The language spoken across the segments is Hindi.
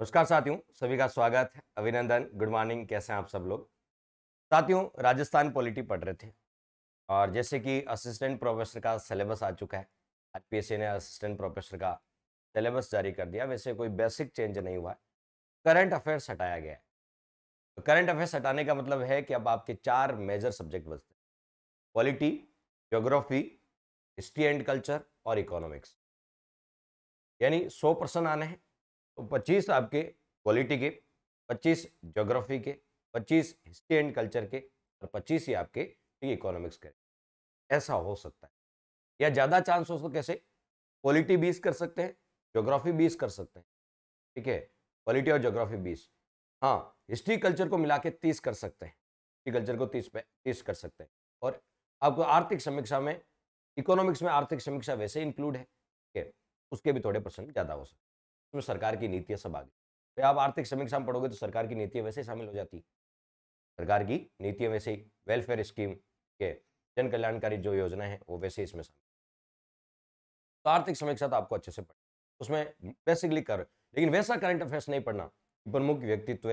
नमस्कार साथियों सभी का स्वागत है अभिनंदन गुड मॉर्निंग कैसे हैं आप सब लोग साथियों राजस्थान पॉलिटी पढ़ रहे थे और जैसे कि असिस्टेंट प्रोफेसर का सिलेबस आ चुका है आरपीएससी ने असिस्टेंट प्रोफेसर का सिलेबस जारी कर दिया वैसे कोई बेसिक चेंज नहीं हुआ है करंट अफेयर्स हटाया गया है तो करंट अफेयर्स हटाने का मतलब है कि अब आपके चार मेजर सब्जेक्ट बचते हैं polity geography history and culture और इकोनॉमिक्स यानी सौ परसेंट आने हैं तो 25 आपके क्वालिटी के 25 जोग्राफी के 25 हिस्ट्री एंड कल्चर के और 25 ही आपके इकोनॉमिक्स के ऐसा हो सकता है या ज़्यादा चांस हो तो कैसे क्वालिटी बीस कर सकते हैं जोग्राफी बीस कर सकते हैं ठीक है क्वालिटी और जोग्राफी बीस हाँ हिस्ट्री कल्चर को मिला के तीस कर सकते हैं हिस्ट्री कल्चर को तीस पे तीस कर सकते हैं और आपको आर्थिक समीक्षा में इकोनॉमिक्स में आर्थिक समीक्षा वैसे इंक्लूड है ठीक है उसके भी थोड़े परसेंट ज़्यादा हो सकते हैं उसमें तो सरकार की नीतियां सब आ गई तो आप आर्थिक समीक्षा में पढ़ोगे तो सरकार की नीतियां वैसे ही शामिल हो जाती सरकार की नीतियां वैसे ही वेलफेयर स्कीम के जन कल्याणकारी जो योजना है वो वैसे ही इसमें शामिल तो आर्थिक समीक्षा तो आपको अच्छे से पढ़ उसमें बेसिकली कर लेकिन वैसा करंट अफेयर्स नहीं पढ़ना प्रमुख व्यक्तित्व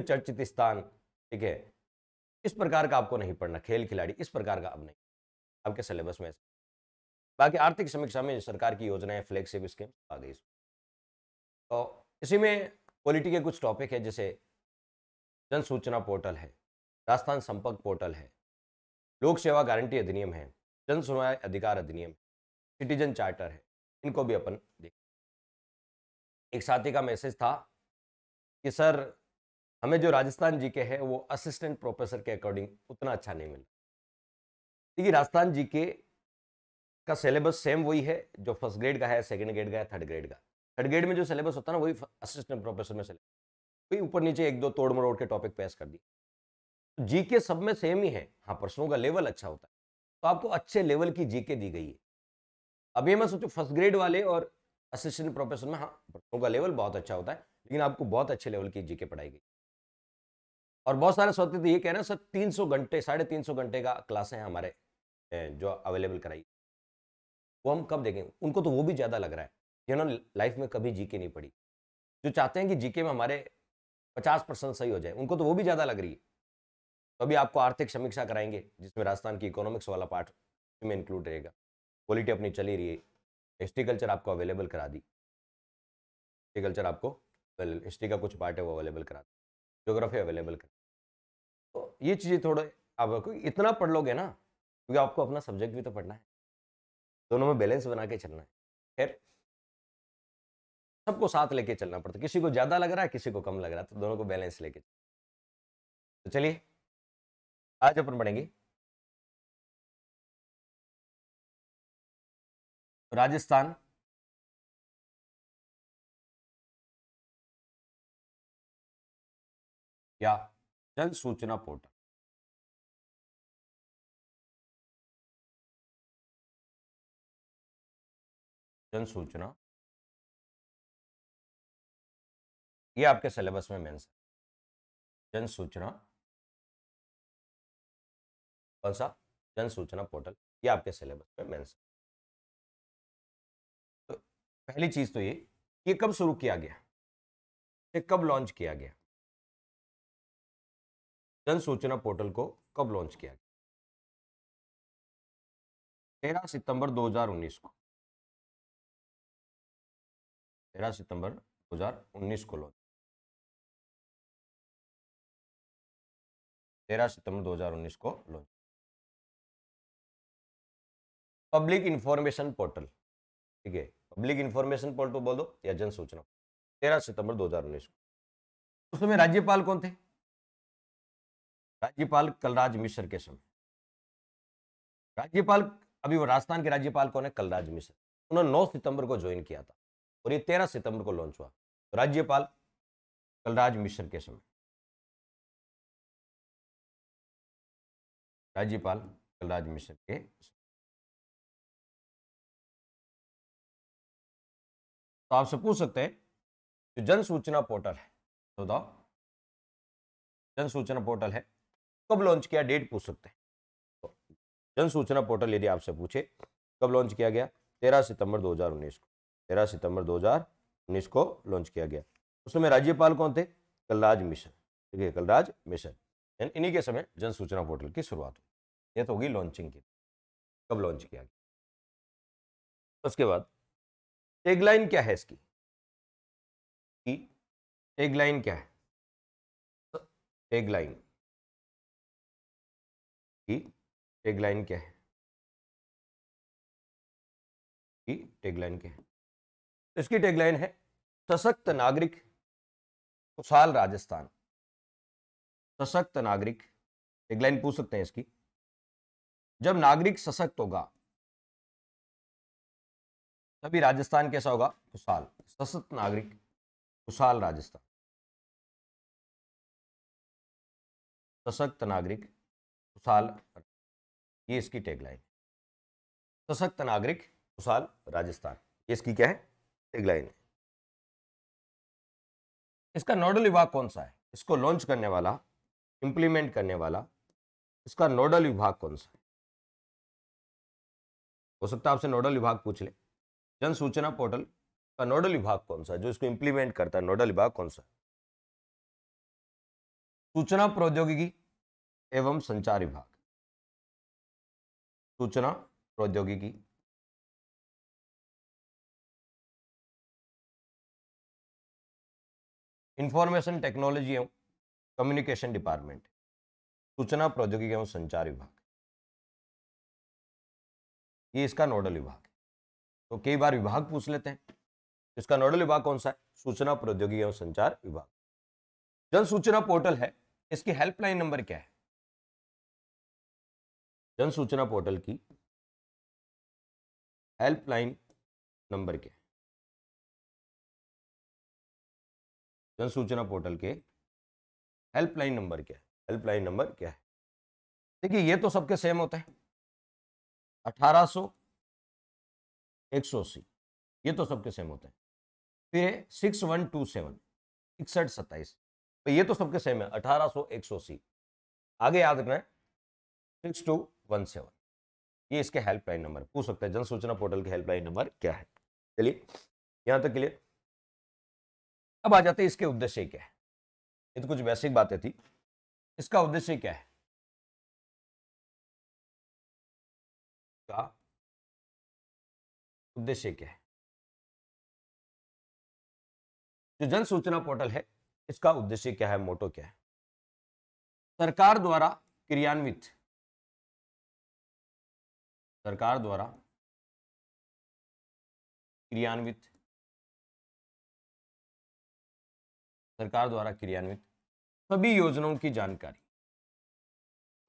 चर्चित स्थान ठीक है इस प्रकार का आपको नहीं पढ़ना खेल खिलाड़ी इस प्रकार का अब नहीं आपके सिलेबस में बाकी आर्थिक समीक्षा में सरकार की योजनाएं फ्लैगशिप स्कीम आ गई इसमें तो इसी में पॉलिटी के कुछ टॉपिक है जैसे जन सूचना पोर्टल है राजस्थान संपर्क पोर्टल है लोक सेवा गारंटी अधिनियम है जन सुनवाई अधिकार अधिनियम सिटीजन चार्टर है इनको भी अपन देख एक साथी का मैसेज था कि सर हमें जो राजस्थान जी के है वो असिस्टेंट प्रोफेसर के अकॉर्डिंग उतना अच्छा नहीं मिला देखिए राजस्थान जी के का सिलेबस सेम वही है जो फर्स्ट ग्रेड का है सेकंड ग्रेड का है थर्ड ग्रेड का थर्ड ग्रेड में जो सिलेबस होता है ना वही असिस्टेंट प्रोफेसर में सिलेबस वही ऊपर नीचे एक दो तोड़ मरोड़ के टॉपिक पेश कर दिए जी के सब में सेम ही है हाँ प्रश्नों का लेवल अच्छा होता है तो आपको अच्छे लेवल की जी के दी गई है अब ये मैं सोचू फर्स्ट ग्रेड वाले और असिस्टेंट प्रोफेसर में हाँ प्रश्नों का लेवल बहुत अच्छा होता है लेकिन आपको बहुत अच्छे लेवल की जी के पढ़ाई गई और बहुत सारे सोचते थे ये कह रहे हैं सर सौ घंटे साढ़े तीन घंटे का क्लासें हमारे जो अवेलेबल कराई वो हम कब देखेंगे उनको तो वो भी ज़्यादा लग रहा है जिन्होंने लाइफ में कभी जीके नहीं पढ़ी जो चाहते हैं कि जीके में हमारे पचास परसेंट सही हो जाए उनको तो वो भी ज़्यादा लग रही है तो अभी आपको आर्थिक समीक्षा कराएंगे जिसमें राजस्थान की इकोनॉमिक्स वाला पार्ट में इंक्लूड रहेगा क्वालिटी अपनी चली रही है हिस्ट्री कल्चर आपको अवेलेबल करा दी हिस्ट्री कल्चर आपको हिस्ट्री का कुछ पार्ट है वो अवेलेबल करा दी जोग्राफी अवेलेबल करा तो ये चीज़ें थोड़े आप इतना पढ़ लोगे ना क्योंकि आपको अपना सब्जेक्ट भी तो पढ़ना है दोनों में बैलेंस बना के चलना है खैर सबको साथ लेके चलना पड़ता है किसी को ज्यादा लग रहा है किसी को कम लग रहा है तो दोनों को बैलेंस लेके तो चलिए आज अपन पढ़ेंगे राजस्थान या जन सूचना पोर्टल जन सूचना ये आपके सिलेबस में मेंस जन सूचना कौन सा जन सूचना पोर्टल ये आपके सिलेबस में मेंस तो पहली चीज तो ये ये कब शुरू किया गया ये कब लॉन्च किया गया जन सूचना पोर्टल को कब लॉन्च किया गया तेरह सितंबर 2019 को तेरह सितंबर 2019 को लॉन्च तेरह सितंबर 2019 को लॉन्च पब्लिक इंफॉर्मेशन पोर्टल ठीक है पब्लिक इंफॉर्मेशन पोर्टल बोल दो या जन सूचना तेरह सितंबर 2019 को उसमें राज्यपाल कौन थे राज्यपाल कलराज मिश्र के समय राज्यपाल अभी वो राजस्थान के राज्यपाल कौन है कलराज मिश्र उन्होंने नौ सितंबर को ज्वाइन किया था और ये तेरह सितंबर को लॉन्च हुआ तो राज्यपाल कलराज मिश्र के समय राज्यपाल कलराज मिश्र के तो आपसे पूछ सकते हैं जो जन सूचना पोर्टल है तो दाओ जन सूचना पोर्टल है कब लॉन्च किया डेट पूछ सकते हैं तो जन सूचना पोर्टल यदि आपसे पूछे कब लॉन्च किया गया तेरह सितंबर 2019 को तेरह सितंबर 2019 को लॉन्च किया गया उसमें राज्यपाल कौन थे कलराज मिश्र ठीक है कलराज मिश्र इन्हीं के समय जन सूचना पोर्टल की शुरुआत हुई यह तो होगी लॉन्चिंग की कब लॉन्च किया गया उसके बाद टेगलाइन क्या है इसकी की टेगलाइन क्या है टेगलाइन की टेगलाइन क्या है की टेगलाइन क्या है तो इसकी टेगलाइन है सशक्त नागरिक खुशहाल राजस्थान सशक्त नागरिक एक लाइन पूछ सकते हैं इसकी जब नागरिक सशक्त होगा तभी राजस्थान कैसा होगा खुशहाल सशक्त नागरिक खुशहाल राजस्थान सशक्त नागरिक खुशहाल ये इसकी टेगलाइन है सशक्त नागरिक खुशहाल राजस्थान ये इसकी क्या है टेगलाइन है इसका नोडल विभाग कौन सा है इसको लॉन्च करने वाला इंप्लीमेंट करने वाला इसका नोडल विभाग कौन सा है हो सकता है आपसे नोडल विभाग पूछ ले जन सूचना पोर्टल का नोडल विभाग कौन सा जो इसको इंप्लीमेंट करता है नोडल विभाग कौन सा सूचना प्रौद्योगिकी एवं संचार विभाग सूचना प्रौद्योगिकी इंफॉर्मेशन टेक्नोलॉजी एवं कम्युनिकेशन डिपार्टमेंट सूचना प्रौद्योगिकी एवं संचार विभाग ये इसका नोडल विभाग तो कई बार विभाग पूछ लेते हैं इसका नोडल विभाग कौन सा है सूचना प्रौद्योगिकी एवं संचार विभाग जन सूचना पोर्टल है इसकी हेल्पलाइन नंबर क्या है जन सूचना पोर्टल की हेल्पलाइन नंबर क्या है जन सूचना पोर्टल के हेल्पलाइन नंबर क्या है हेल्पलाइन नंबर क्या है देखिए ये तो सबके सेम होते हैं अठारह सौ एक सौ अस्सी ये तो सबके सेम होते हैं फिर सिक्स वन टू सेवन इकसठ सत्ताईस तो ये तो सबके सेम है अठारह सौ एक सौ अस्सी आगे याद रखना है सिक्स टू वन सेवन ये इसके हेल्पलाइन नंबर पूछ सकते हैं जन सूचना पोर्टल के हेल्पलाइन नंबर क्या है चलिए यहां तक के लिए अब आ जाते हैं इसके उद्देश्य क्या है ये तो कुछ बेसिक बातें थी इसका उद्देश्य क्या है का उद्देश्य क्या है जो जन सूचना पोर्टल है इसका उद्देश्य क्या है मोटो क्या है सरकार द्वारा क्रियान्वित सरकार द्वारा क्रियान्वित सरकार द्वारा क्रियान्वित सभी योजनाओं की जानकारी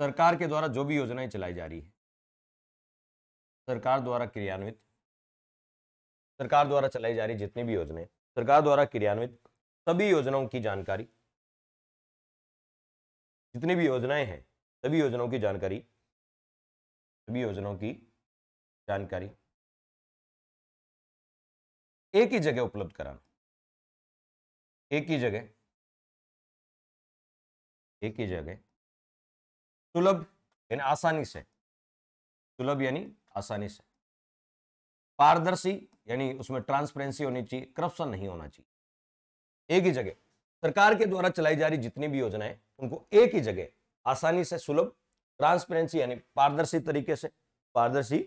सरकार के द्वारा जो भी योजनाएं चलाई जा रही है सरकार द्वारा क्रियान्वित सरकार द्वारा चलाई जा रही जितनी भी योजनाएं सरकार द्वारा क्रियान्वित सभी योजनाओं की जानकारी जितनी भी योजनाएं हैं सभी योजनाओं की जानकारी सभी योजनाओं की जानकारी एक ही जगह उपलब्ध कराना एक ही जगह एक ही जगह सुलभ यानी आसानी से सुलभ यानी आसानी से पारदर्शी यानी उसमें ट्रांसपेरेंसी होनी चाहिए करप्शन नहीं होना चाहिए एक ही जगह सरकार के द्वारा चलाई जा रही जितनी भी योजनाएं उनको एक ही जगह आसानी से सुलभ ट्रांसपेरेंसी यानी पारदर्शी तरीके से पारदर्शी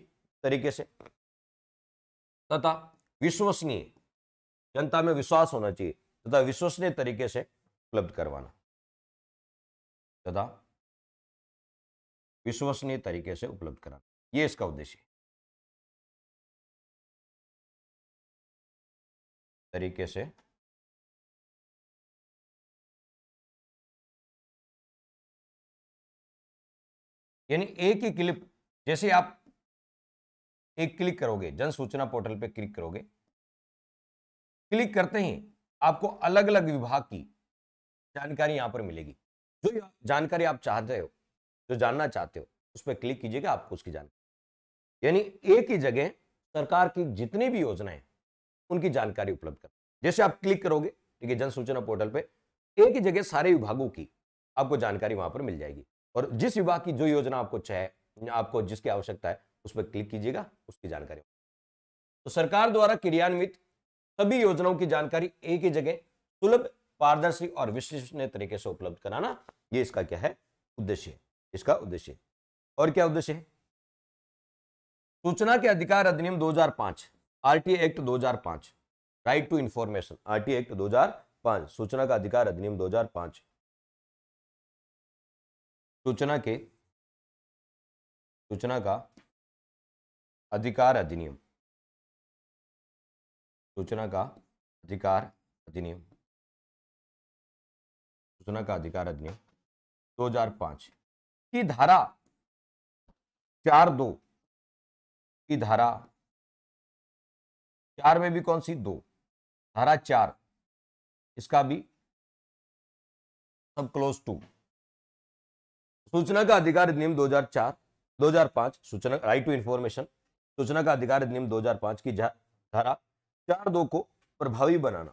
तरीके से तथा विश्वसनीय जनता में विश्वास होना चाहिए तथा विश्वसनीय तरीके से उपलब्ध करवाना तथा विश्वसनीय तरीके से उपलब्ध कराना ये इसका उद्देश्य है तरीके से यानी एक ही क्लिप जैसे आप एक क्लिक करोगे जन सूचना पोर्टल पे क्लिक करोगे क्लिक करते ही आपको अलग अलग विभाग की जानकारी यहाँ पर मिलेगी जो जानकारी आप चाहते हो जो जानना चाहते हो उस पर क्लिक कीजिएगा आपको उसकी जानकारी यानी एक ही जगह सरकार की जितनी भी योजनाएं उनकी जानकारी उपलब्ध कर जैसे आप क्लिक करोगे ठीक है जन सूचना पोर्टल पे एक ही जगह सारे विभागों की आपको जानकारी वहां पर मिल जाएगी और जिस विभाग की जो योजना आपको चाहे आपको जिसकी आवश्यकता है उस पर क्लिक कीजिएगा उसकी जानकारी तो सरकार द्वारा क्रियान्वित सभी योजनाओं की जानकारी एक ही जगह सुलभ पारदर्शी और विश्वसनीय तरीके से उपलब्ध कराना ये इसका क्या है उद्देश्य इसका उद्देश्य और क्या उद्देश्य है सूचना के अधिकार अधिनियम 2005 RTI act 2005 right to information RTI act 2005 सूचना का अधिकार अधिनियम 2005 सूचना के सूचना का अधिकार अधिनियम सूचना का अधिकार अधिनियम सूचना का अधिकार अधिनियम 2005 की धारा चार दो की धारा चार में भी कौन सी दो धारा चार इसका भी सब क्लोज टू सूचना का अधिकार अधिनियम 2004 2005 सूचना राइट टू इंफॉर्मेशन सूचना का अधिकार अधिनियम 2005 की धारा चार दो को प्रभावी बनाना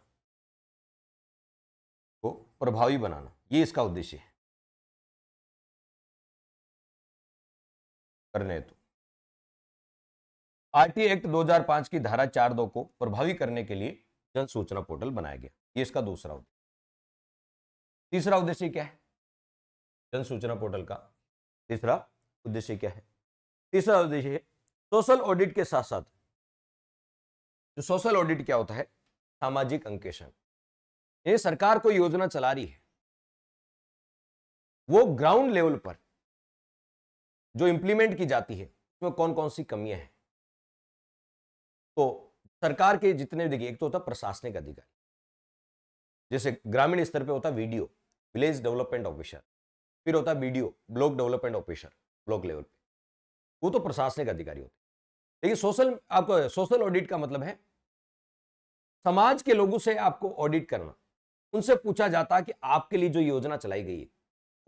को प्रभावी बनाना ये इसका उद्देश्य है करने तो आरटी एक्ट 2005 की धारा चार दो को प्रभावी करने के लिए जन सूचना पोर्टल बनाया गया ये इसका दूसरा उद्देश्य तीसरा उद्देश्य क्या है जन सूचना पोर्टल का तीसरा उद्देश्य क्या है तीसरा उद्देश्य है सोशल ऑडिट के साथ साथ जो सोशल ऑडिट क्या होता है सामाजिक अंकेशन ये सरकार कोई योजना चला रही है वो ग्राउंड लेवल पर जो इंप्लीमेंट की जाती है उसमें तो कौन कौन सी कमियां हैं तो सरकार के जितने देखिए एक तो होता प्रशासनिक अधिकारी जैसे ग्रामीण स्तर पे होता वीडियो विलेज डेवलपमेंट ऑफिसर फिर होता BDO block development officer block level पे वो तो प्रशासनिक अधिकारी होते लेकिन सोशल आपको सोशल ऑडिट का मतलब है समाज के लोगों से आपको ऑडिट करना उनसे पूछा जाता कि आपके लिए जो योजना चलाई गई है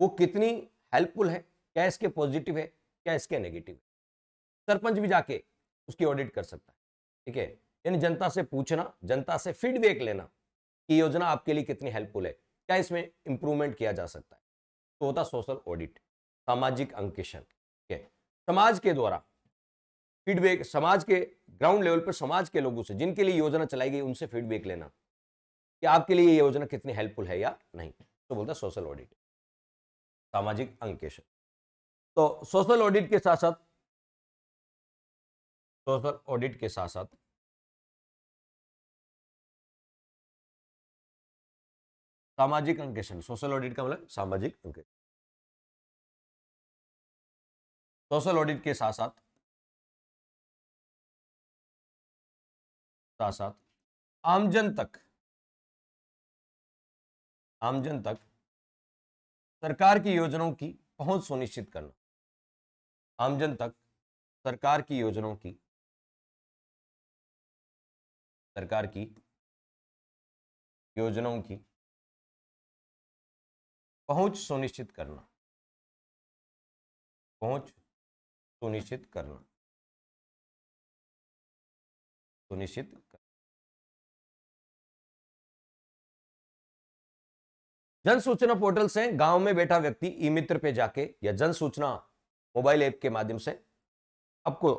वो कितनी हेल्पफुल है क्या इसके पॉजिटिव है क्या इसके नेगेटिव है सरपंच भी जाके उसकी ऑडिट कर सकता है ठीक है यानी जनता से पूछना जनता से फीडबैक लेना कि योजना आपके लिए कितनी हेल्पफुल है क्या इसमें इंप्रूवमेंट किया जा सकता है तो होता सोशल ऑडिट सामाजिक अंकेशन ठीक है समाज के द्वारा फीडबैक समाज के ग्राउंड लेवल पर समाज के लोगों से जिनके लिए योजना चलाई गई उनसे फीडबैक लेना कि आपके लिए ये योजना कितनी हेल्पफुल है या नहीं तो बोलता है सोशल ऑडिट सामाजिक अंकेशन तो सोशल ऑडिट के साथ साथ सोशल ऑडिट के साथ साथ सामाजिक अंकेशन सोशल ऑडिट का मतलब सामाजिक अंकेशन सोशल ऑडिट के साथ साथ साथ साथ आमजन तक आमजन तक सरकार की योजनाओं की पहुंच सुनिश्चित करना आमजन तक सरकार की योजनाओं की सरकार की योजनाओं की पहुंच सुनिश्चित करना पहुंच सुनिश्चित करना सुनिश्चित जन सूचना पोर्टल से गांव में बैठा व्यक्ति ई मित्र पे जाके या जन सूचना मोबाइल ऐप के माध्यम से आपको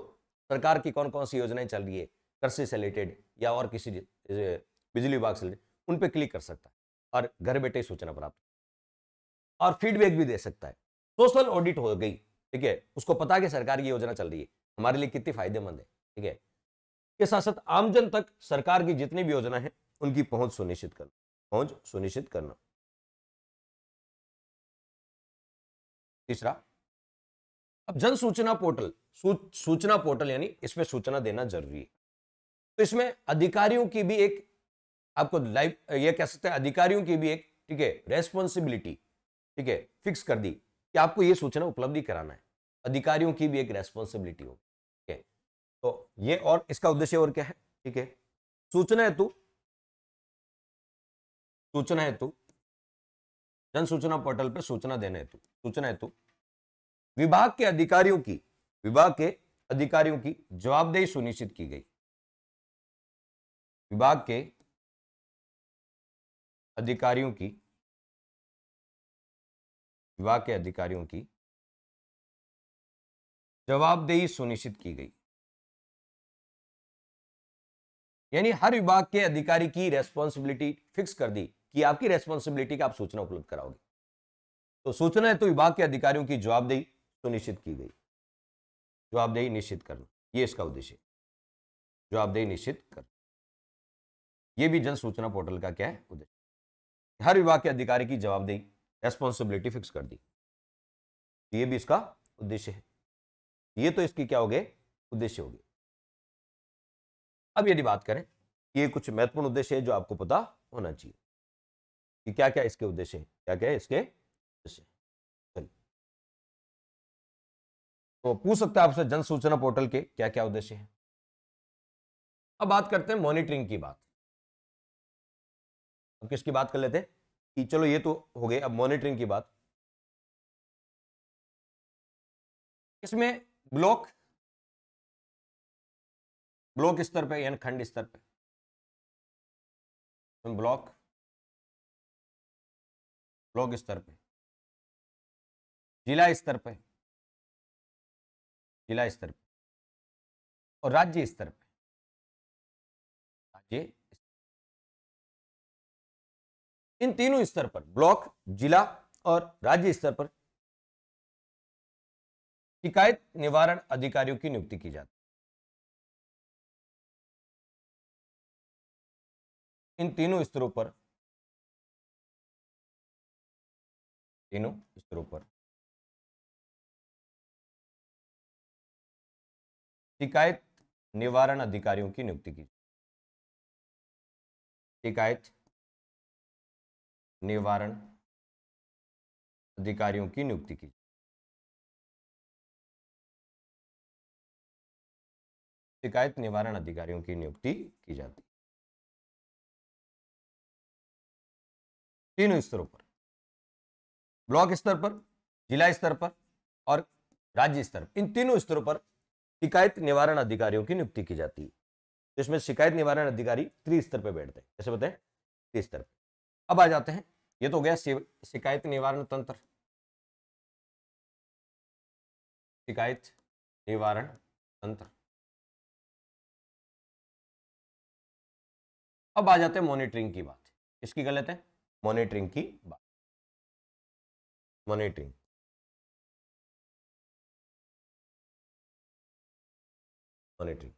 सरकार की कौन कौन सी योजनाएं चल रही है कृषि से रिलेटेड या और किसी बिजली विभाग से रिलेटेड उन पर क्लिक कर सकता है और घर बैठे सूचना प्राप्त और फीडबैक भी दे सकता है सोशल ऑडिट हो गई ठीक है उसको पता कि सरकार की योजना चल रही है हमारे लिए कितनी फायदेमंद है ठीक है के साथ साथ आमजन तक सरकार की जितनी भी योजना है उनकी पहुंच सुनिश्चित करना पहुंच सुनिश्चित करना तीसरा अब जन सूचना पोर्टल सू, सूचना पोर्टल यानी इसमें सूचना देना जरूरी है तो इसमें अधिकारियों की भी एक आपको लाइव ये कह सकते हैं अधिकारियों की भी एक ठीक है रेस्पॉन्सिबिलिटी ठीक है फिक्स कर दी कि आपको ये सूचना उपलब्धि कराना है अधिकारियों की भी एक रेस्पॉन्सिबिलिटी हो ठीक है तो ये और इसका उद्देश्य और क्या है ठीक है सूचना हेतु सूचना हेतु जन सूचना पोर्टल पर सूचना देने हेतु सूचना हेतु तो। विभाग के अधिकारियों की विभाग के अधिकारियों की जवाबदेही सुनिश्चित की गई विभाग के अधिकारियों की विभाग के अधिकारियों की जवाबदेही सुनिश्चित की गई यानी हर विभाग के अधिकारी की रेस्पॉन्सिबिलिटी फिक्स कर दी कि आपकी रेस्पॉन्सिबिलिटी का आप सूचना उपलब्ध कराओगे तो सूचना है तो विभाग के अधिकारियों की जवाबदेही सुनिश्चित की गई जवाबदेही निश्चित करना यह इसका उद्देश्य जवाबदेही निश्चित कर यह भी जन सूचना पोर्टल का क्या है उद्देश्य हर विभाग के अधिकारी की जवाबदेही रेस्पॉन्सिबिलिटी फिक्स कर दी तो ये भी इसका उद्देश्य है ये तो इसकी क्या हो गए उद्देश्य हो गए अब यदि बात करें ये कुछ महत्वपूर्ण उद्देश्य है जो आपको पता होना चाहिए कि क्या क्या इसके उद्देश्य है क्या क्या है इसके तो पूछ सकते हैं आपसे जन सूचना पोर्टल के क्या क्या उद्देश्य है अब बात करते हैं मॉनिटरिंग की बात अब किसकी बात कर लेते हैं कि चलो ये तो हो गई अब मॉनिटरिंग की बात इसमें ब्लॉक ब्लॉक स्तर पे यानी खंड स्तर पे ब्लॉक ब्लॉक स्तर पे जिला स्तर पे जिला स्तर पर और राज्य स्तर पर राज्य इन तीनों स्तर पर ब्लॉक जिला और राज्य स्तर पर शिकायत निवारण अधिकारियों की नियुक्ति की जाती इन तीनों स्तरों पर तीनों स्तरों पर शिकायत निवारण अधिकारियों की नियुक्ति की शिकायत निवारण अधिकारियों की नियुक्ति की शिकायत निवारण अधिकारियों की नियुक्ति की जाती तीनों स्तरों पर ब्लॉक स्तर पर जिला स्तर पर और राज्य स्तर इन तीनों स्तरों पर शिकायत निवारण अधिकारियों की नियुक्ति की जाती है जिसमें तो इसमें शिकायत निवारण अधिकारी त्रिस्तर पर बैठते हैं कैसे बताएं त्रिस्तर पर अब आ जाते हैं ये तो हो गया शिकायत निवारण तंत्र शिकायत निवारण तंत्र अब आ जाते हैं मॉनिटरिंग की बात इसकी गलत है मॉनिटरिंग की बात मॉनिटरिंग मॉनिटरिंग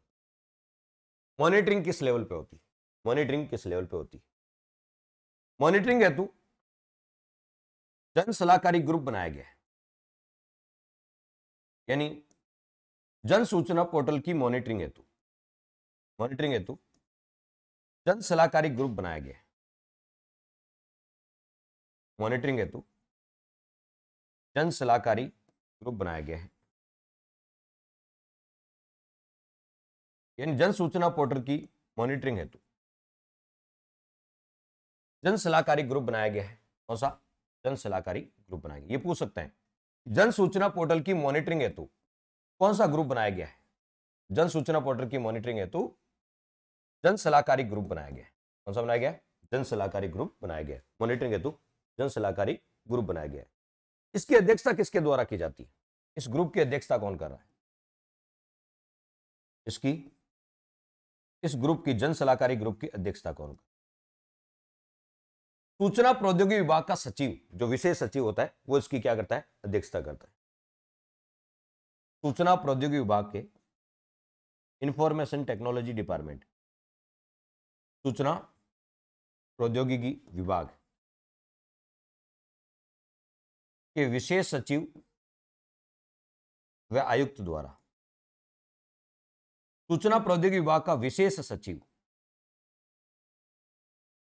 मॉनिटरिंग किस लेवल पे होती है मॉनिटरिंग किस लेवल पे होती है मॉनिटरिंग हेतु जन सलाहकारी ग्रुप बनाया गया है यानी जन सूचना पोर्टल की मॉनिटरिंग हेतु मॉनिटरिंग हेतु जन सलाहकारी ग्रुप बनाया गया है मॉनिटरिंग हेतु जन सलाहकारी ग्रुप बनाया गया है यानी जन सूचना पोर्टल की मॉनिटरिंग हेतु तो। जन सलाहकारी ग्रुप बनाया गया है कौन सा जन सलाहकारी ग्रुप बनाया गया ये पूछ सकते हैं जन सूचना पोर्टल की मॉनिटरिंग हेतु तो कौन सा ग्रुप बनाया गया है जन सूचना पोर्टल की मॉनिटरिंग हेतु तो जन सलाहकारी ग्रुप बनाया गया है कौन सा बनाया गया जन सलाहकारी ग्रुप बनाया गया है मॉनिटरिंग हेतु जन सलाहकारी ग्रुप बनाया गया है इसकी अध्यक्षता किसके द्वारा की जाती है इस ग्रुप की अध्यक्षता कौन कर रहा है इसकी इस ग्रुप की जन सलाहकारी ग्रुप की अध्यक्षता कौन कर सूचना प्रौद्योगिकी विभाग का सचिव जो विशेष सचिव होता है वो इसकी क्या करता है अध्यक्षता करता है सूचना प्रौद्योगिकी विभाग के इंफॉर्मेशन टेक्नोलॉजी डिपार्टमेंट सूचना प्रौद्योगिकी विभाग के विशेष सचिव व आयुक्त द्वारा सूचना प्रौद्योगिकी विभाग का विशेष सचिव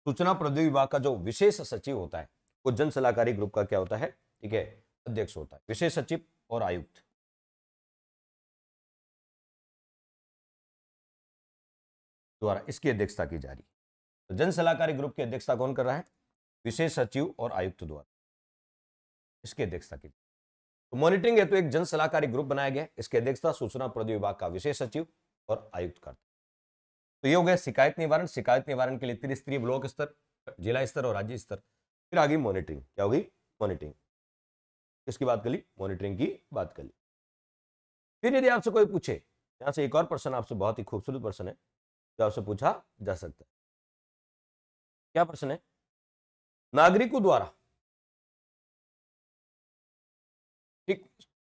सूचना प्रौद्योगिकी विभाग का जो विशेष सचिव होता है वो जन सलाहकारी ग्रुप का क्या होता है ठीक है अध्यक्ष होता है विशेष सचिव और आयुक्त द्वारा इसकी अध्यक्षता की जा रही है तो जन सलाहकारी ग्रुप की अध्यक्षता कौन कर रहा है विशेष सचिव और आयुक्त द्वारा इसकी अध्यक्षता की तो मॉनिटरिंग है तो एक जन सलाहकारी ग्रुप बनाया गया इसकी अध्यक्षता सूचना प्रौद्योगिकी विभाग का विशेष सचिव और आयुक्त करता तो ये हो गया शिकायत निवारण शिकायत निवारण के लिए त्रिस्तरीय ब्लॉक स्तर जिला स्तर और राज्य स्तर फिर आ गई मॉनिटरिंग क्या होगी मॉनिटरिंग किसकी बात कर ली मॉनिटरिंग की बात कर ली फिर यदि आपसे कोई पूछे यहां से एक और प्रश्न आपसे बहुत ही खूबसूरत प्रश्न है जो आपसे पूछा जा सकता है क्या प्रश्न है नागरिकों द्वारा ठीक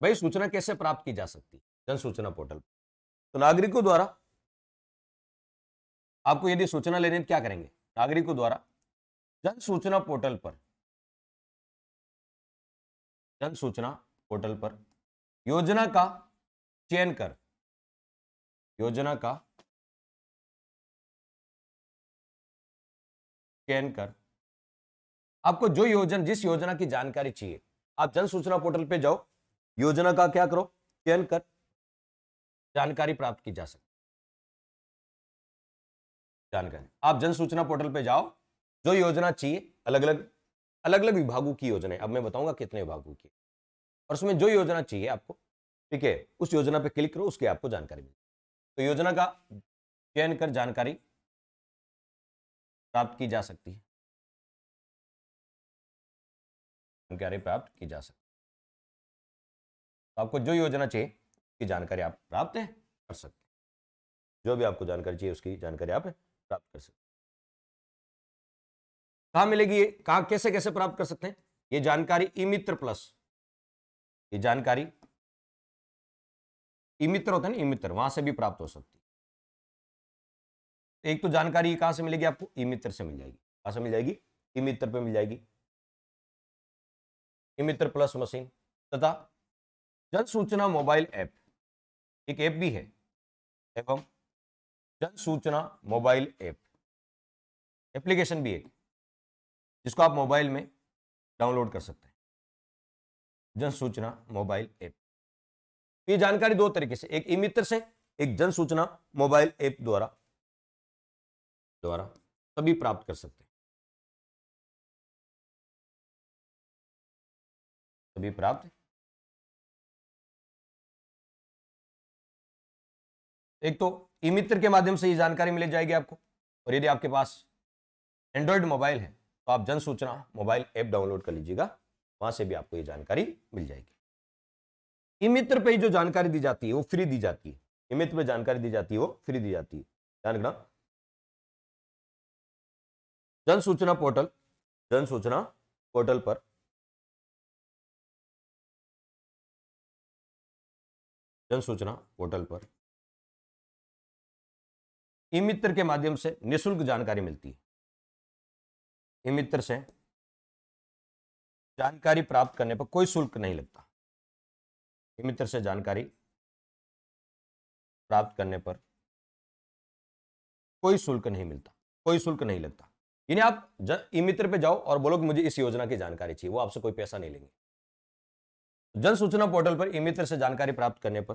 भाई सूचना कैसे प्राप्त की जा सकती है जन सूचना पोर्टल पर तो नागरिकों द्वारा आपको यदि सूचना लेने तो क्या करेंगे नागरिकों द्वारा जन सूचना पोर्टल पर जन सूचना पोर्टल पर योजना का चयन कर योजना का चयन कर आपको जो योजना जिस योजना की जानकारी चाहिए आप जन सूचना पोर्टल पे जाओ योजना का क्या करो चयन कर जानकारी प्राप्त की जा सकती जानकारी आप जन सूचना पोर्टल पर जाओ जो योजना चाहिए अलग अलग अलग अलग विभागों की योजना अब मैं बताऊंगा कितने विभागों की और उसमें जो योजना चाहिए आपको ठीक है उस योजना पर क्लिक करो उसकी आपको जानकारी मिले तो योजना का चयन कर जानकारी प्राप्त की जा सकती है जानकारी प्राप्त की जा सकती है तो आपको जो योजना चाहिए की जानकारी आप प्राप्त कर सकते हैं जो भी आपको जानकारी चाहिए उसकी जानकारी आप प्राप्त कर सकते कहा मिलेगी ये कहा कैसे कैसे प्राप्त कर सकते हैं ये जानकारी ई मित्र प्लस ये जानकारी ई मित्र होता है ना ई मित्र वहां से भी प्राप्त हो सकती है एक तो जानकारी कहां से मिलेगी आपको ई मित्र से मिल जाएगी कहां से मिल जाएगी ई मित्र पे मिल जाएगी ई मित्र प्लस मशीन तथा जन सूचना मोबाइल ऐप एक ऐप भी है एवं जन सूचना मोबाइल ऐप एप्लीकेशन भी है जिसको आप मोबाइल में डाउनलोड कर सकते हैं जन सूचना मोबाइल ऐप ये जानकारी दो तरीके से एक ई मित्र से एक जन सूचना मोबाइल ऐप द्वारा द्वारा सभी प्राप्त कर सकते हैं सभी प्राप्त एक तो ई मित्र के माध्यम से ये जानकारी मिल जाएगी आपको और यदि आपके पास एंड्रॉयड मोबाइल है तो आप जन सूचना मोबाइल ऐप डाउनलोड कर लीजिएगा वहां से भी आपको ये जानकारी मिल जाएगी ई मित्र पर जो जानकारी दी जाती है वो फ्री दी जाती है ई मित्र पर जानकारी दी जाती है वो फ्री दी जाती है ध्यान रखना जन सूचना पोर्टल जन सूचना पोर्टल पर जन सूचना पोर्टल पर ई मित्र के माध्यम से निशुल्क जानकारी मिलती है ई मित्र से जानकारी प्राप्त करने पर कोई शुल्क नहीं लगता ई मित्र से जानकारी प्राप्त करने पर कोई शुल्क नहीं मिलता कोई शुल्क नहीं लगता यानी आप ई मित्र पे जाओ और बोलो कि मुझे इस योजना की जानकारी चाहिए वो आपसे कोई पैसा नहीं लेंगे जन सूचना पोर्टल पर ई मित्र से जानकारी प्राप्त करने पर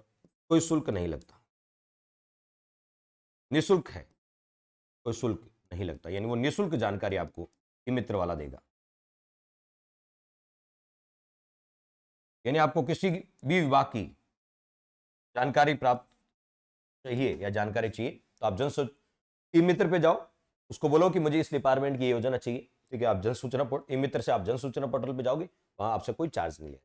कोई शुल्क नहीं लगता निःशुल्क है कोई शुल्क नहीं लगता यानी वो निःशुल्क जानकारी आपको ये मित्र वाला देगा यानी आपको किसी भी विभाग की जानकारी प्राप्त चाहिए या जानकारी चाहिए तो आप जन ई मित्र पे जाओ उसको बोलो कि मुझे इस डिपार्टमेंट की योजना चाहिए ठीक है आप जन सूचना ई मित्र से आप जन सूचना पोर्टल पे जाओगे वहां आपसे कोई चार्ज नहीं लिया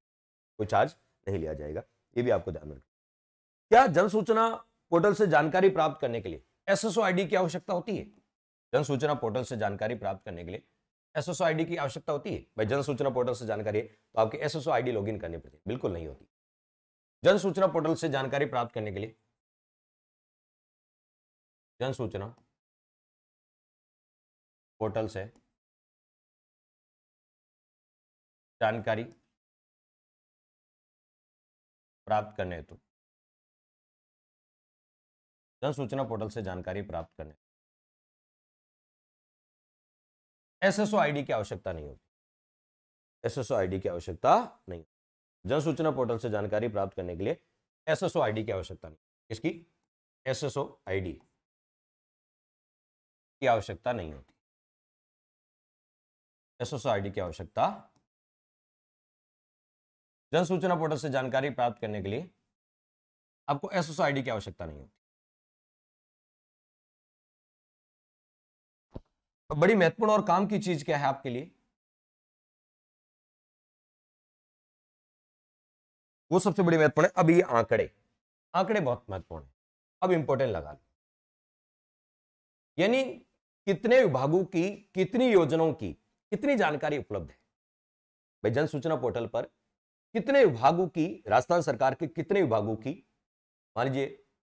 कोई चार्ज नहीं लिया जाएगा ये भी आपको ध्यान रखना क्या जन सूचना पोर्टल से जानकारी प्राप्त करने के लिए एसएसओ आईडी की आवश्यकता होती है जन सूचना पोर्टल से जानकारी प्राप्त करने के लिए एसएसओ आईडी की आवश्यकता होती है भाई जन सूचना पोर्टल से जानकारी है तो आपके एसएसओ आईडी लॉगिन करनी पड़ती बिल्कुल नहीं होती जन सूचना पोर्टल से जानकारी प्राप्त करने के लिए जन सूचना पोर्टल से जानकारी प्राप्त करने हेतु तो। जन सूचना पोर्टल से जानकारी प्राप्त करने एसएसओ आईडी की आवश्यकता नहीं होती एसएसओ आईडी की आवश्यकता नहीं जन सूचना पोर्टल से जानकारी प्राप्त करने के लिए एसएसओ आईडी की आवश्यकता नहीं इसकी एसएसओ आईडी की आवश्यकता नहीं होती एसएसओ आईडी की आवश्यकता जन सूचना पोर्टल से जानकारी प्राप्त करने के लिए आपको एसएसओ आईडी की आवश्यकता नहीं होती तो बड़ी महत्वपूर्ण और काम की चीज क्या है आपके लिए वो सबसे बड़ी महत्वपूर्ण है अब ये आंकड़े आंकड़े बहुत महत्वपूर्ण है अब इंपोर्टेंट लगा लो यानी कितने विभागों की कितनी योजनाओं की कितनी जानकारी उपलब्ध है भाई जन सूचना पोर्टल पर कितने विभागों की राजस्थान सरकार के कितने विभागों की मान लीजिए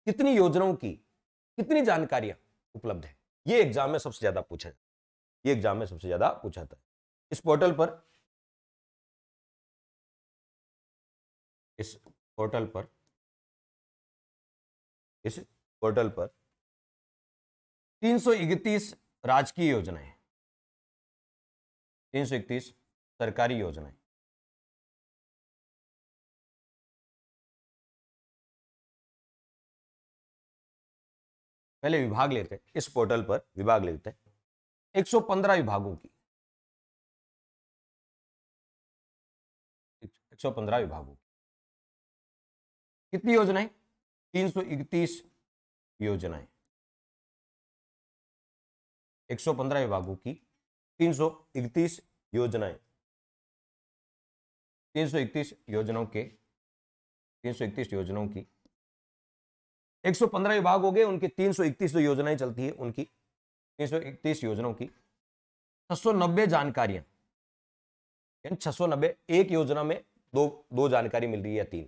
कितनी योजनाओं की कितनी जानकारियां उपलब्ध है ये एग्जाम में सबसे ज्यादा पूछा ये एग्जाम में सबसे ज़्यादा पूछा था इस पोर्टल पर इस पोर्टल पर इस पोर्टल पर तीन सौ इकतीस राजकीय योजनाएं तीन सौ इकतीस सरकारी योजनाएं पहले विभाग लेते हैं इस पोर्टल पर विभाग लेते हैं 115 विभागों की 115 विभागों की कितनी योजनाएं तीन सौ इकतीस योजनाएं 115 विभागों की तीन सौ इकतीस योजनाएं तीन सौ इकतीस योजनाओं के तीन सौ इकतीस योजनाओं की 115 विभाग हो गए उनकी 331 जो योजनाएं चलती है उनकी तीन योजनाओं की छह जानकारियां यानी छह एक योजना में दो दो जानकारी मिल रही है तीन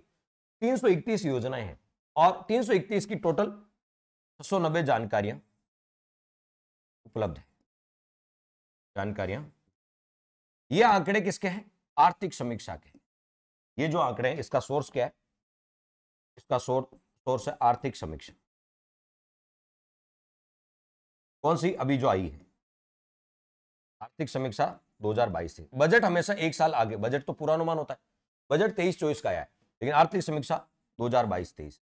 तीन सौ इकतीस योजनाएं हैं और तीन सौ इकतीस की टोटल छह सौ नब्बे जानकारियां उपलब्ध है जानकारियां ये आंकड़े किसके हैं आर्थिक समीक्षा के ये जो आंकड़े हैं इसका सोर्स क्या है इसका सोर्स सोर्स है आर्थिक समीक्षा कौन सी अभी जो आई है आर्थिक समीक्षा 2022 से बजट हमेशा एक साल आगे बजट तो पूरा अनुमान होता है बजट तेईस चौबीस का आया है लेकिन आर्थिक समीक्षा 2022-23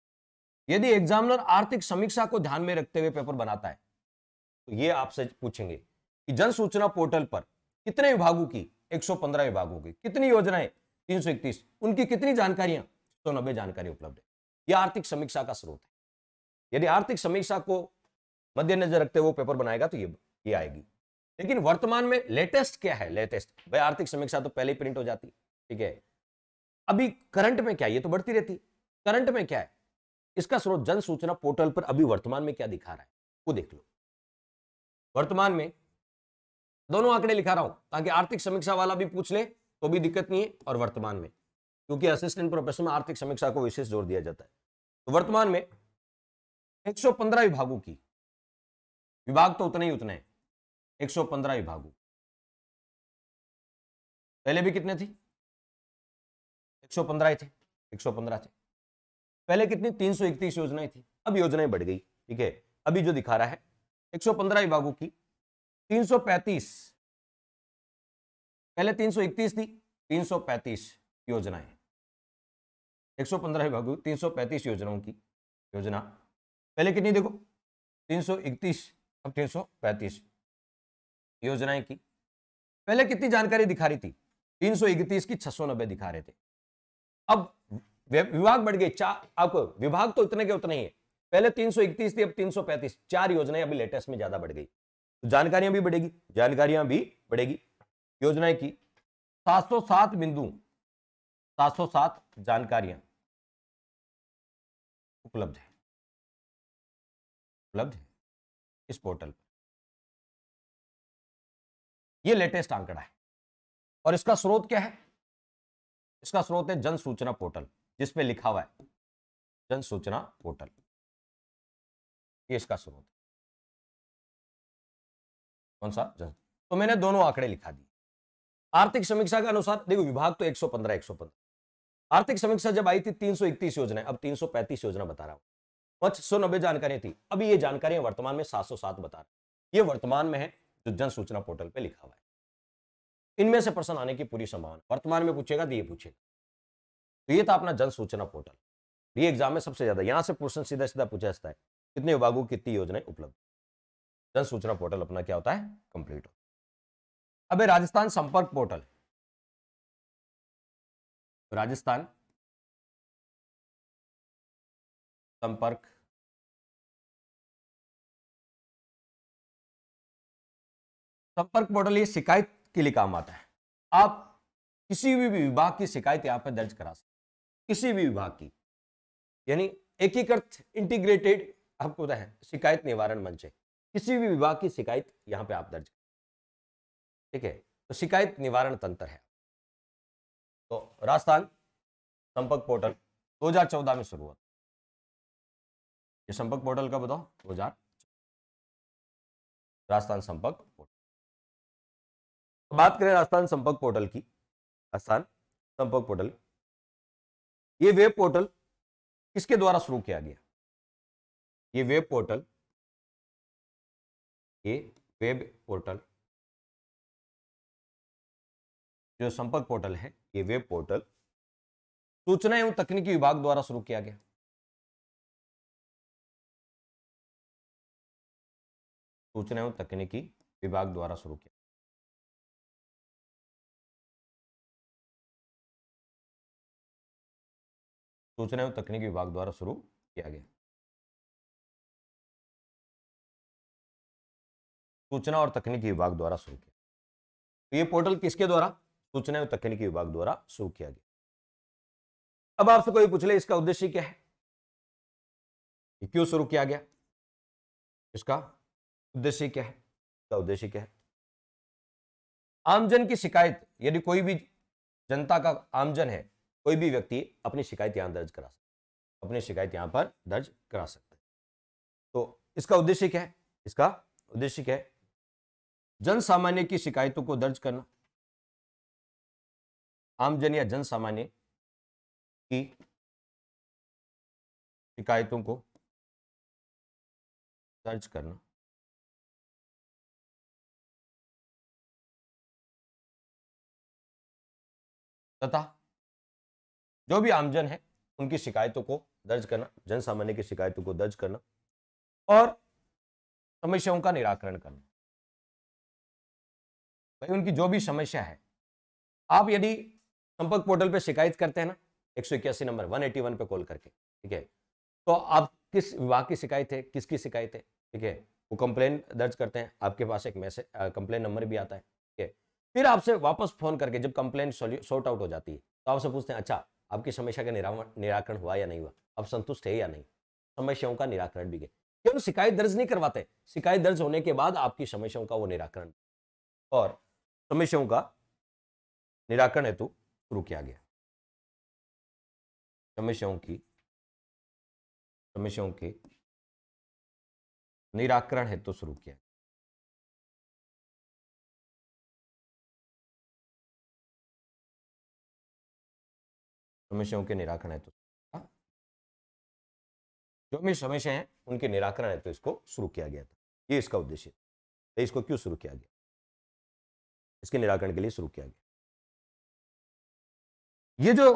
यदि एग्जामिनर आर्थिक समीक्षा को ध्यान में रखते हुए पेपर बनाता है तो ये आपसे पूछेंगे कि जन सूचना पोर्टल पर कितने विभागों की 115 विभागों की कितनी योजनाएं तीन उनकी कितनी जानकारियां सौ जानकारी उपलब्ध है यह आर्थिक समीक्षा का स्रोत है यदि आर्थिक समीक्षा को मद्देनजर रखते हुए पेपर बनाएगा तो ये ये आएगी लेकिन वर्तमान में लेटेस्ट क्या है लेटेस्ट भाई आर्थिक समीक्षा तो पहले ही प्रिंट हो जाती ठीक है अभी करंट में क्या ये तो बढ़ती रहती करंट में क्या है इसका स्रोत जन सूचना पोर्टल पर अभी वर्तमान में क्या दिखा रहा है वो देख लो वर्तमान में दोनों आंकड़े लिखा रहा हूं ताकि आर्थिक समीक्षा वाला भी पूछ ले तो भी दिक्कत नहीं है और वर्तमान में क्योंकि असिस्टेंट प्रोफेसर में आर्थिक समीक्षा को विशेष जोर दिया जाता है तो वर्तमान में 115 विभागों की विभाग तो उतने ही उतने हैं 115 विभागों पहले भी कितने थी 115 ही थे 115 थे पहले कितनी 331 योजनाएं थी अब योजनाएं बढ़ गई ठीक है अभी जो दिखा रहा है 115 विभागों की 335 पहले 331 थी 335 योजनाएं 115 विभागों 335 योजनाओं की योजना पहले कितनी देखो 331 अब तीन सौ पैंतीस योजनाएं की पहले कितनी जानकारी दिखा रही थी तीन सौ इकतीस की छह सौ नब्बे दिखा रहे थे अब विभाग बढ़ गए चार आपको विभाग तो इतने के उतने ही है पहले तीन सौ इकतीस थी अब तीन सौ पैंतीस चार योजनाएं अभी लेटेस्ट में ज्यादा बढ़ गई तो जानकारियां भी बढ़ेगी जानकारियां भी बढ़ेगी योजनाएं की सात सौ सात बिंदु सात सौ सात जानकारियां उपलब्ध है उपलब्ध है इस पोर्टल पर यह लेटेस्ट आंकड़ा है और इसका स्रोत क्या है इसका स्रोत है जन सूचना पोर्टल जिसपे लिखा हुआ है जन सूचना पोर्टल ये इसका स्रोत कौन सा जन तो मैंने दोनों आंकड़े लिखा दिए आर्थिक समीक्षा के अनुसार देखो विभाग तो 115 115 आर्थिक समीक्षा जब आई थी 331 योजना अब 335 योजना बता रहा हूं पांच सौ नब्बे जानकारियां थी अभी ये जानकारियां वर्तमान में सात सौ सात बता रहे ये वर्तमान में है जो जन सूचना पोर्टल पे लिखा हुआ है इनमें से प्रश्न आने की पूरी संभावना वर्तमान में पूछेगा तो ये पूछेगा तो ये था अपना जन सूचना पोर्टल ये एग्जाम में सबसे ज्यादा यहाँ से प्रश्न सीधा सीधा पूछा जाता है कितने विभागों की कितनी योजनाएं उपलब्ध जन सूचना पोर्टल अपना क्या होता है कंप्लीट होता है अब राजस्थान संपर्क पोर्टल राजस्थान संपर्क संपर्क पोर्टल ये शिकायत के लिए काम आता है आप किसी भी विभाग की शिकायत यहाँ पर दर्ज करा सकते किसी भी विभाग की यानी एकीकृत इंटीग्रेटेड आपको पता है शिकायत निवारण मंच है किसी भी विभाग की शिकायत यहाँ पे आप दर्ज ठीक है तो शिकायत निवारण तंत्र है तो राजस्थान संपर्क पोर्टल 2014 में शुरू हुआ ये संपर्क पोर्टल का बताओ दो हजार राजस्थान संपर्क पोर्टल तो बात करें राजस्थान संपर्क पोर्टल की राजस्थान संपर्क पोर्टल ये वेब पोर्टल किसके द्वारा शुरू किया गया ये वेब पोर्टल ये वेब पोर्टल जो संपर्क पोर्टल है ये वेब पोर्टल सूचना एवं तकनीकी विभाग द्वारा शुरू किया गया सूचना एवं तकनीकी विभाग द्वारा शुरू किया सूचना एवं तकनीकी विभाग द्वारा शुरू किया गया सूचना और तकनीकी विभाग द्वारा शुरू किया तो ये पोर्टल किसके द्वारा सूचना एवं तकनीकी विभाग द्वारा शुरू किया गया अब आपसे कोई पूछ ले इसका उद्देश्य क्या है क्यों शुरू किया गया इसका उद्देश्य क्या है का उद्देश्य क्या है आमजन की शिकायत यदि कोई भी जनता का आमजन है कोई भी व्यक्ति अपनी शिकायत यहां दर्ज करा सकता अपनी शिकायत यहां पर दर्ज करा सकता है तो इसका उद्देश्य क्या है इसका उद्देश्य क्या है जन सामान्य की शिकायतों को दर्ज करना आमजन या जन सामान्य की शिकायतों को दर्ज करना तथा जो भी आमजन है उनकी शिकायतों को दर्ज करना जन सामान्य की शिकायतों को दर्ज करना और समस्याओं का निराकरण करना भाई उनकी जो भी समस्या है आप यदि संपर्क पोर्टल पर शिकायत करते हैं ना एक सौ इक्यासी नंबर वन एटी वन पर कॉल करके ठीक है तो आप किस विभाग की शिकायत है किसकी शिकायत है ठीक है वो कंप्लेन दर्ज करते हैं आपके पास एक मैसेज कंप्लेन नंबर भी आता है फिर आपसे वापस फोन करके जब कंप्लेन सॉर्ट आउट हो जाती है तो आपसे पूछते हैं अच्छा आपकी समस्या का निराकरण हुआ या नहीं हुआ आप संतुष्ट है या नहीं समस्याओं का निराकरण भी गए क्यों शिकायत दर्ज नहीं करवाते शिकायत दर्ज होने के बाद आपकी समस्याओं का वो निराकरण और समस्याओं का निराकरण हेतु शुरू किया गया समस्याओं की समस्याओं के निराकरण हेतु शुरू किया समस्याओं के निराकरण हेतु तो जो भी समस्या है उनके निराकरण हेतु तो।, हाँ। तो इसको शुरू किया गया था ये इसका उद्देश्य तो इसको क्यों शुरू किया गया इसके निराकरण के लिए शुरू किया गया ये जो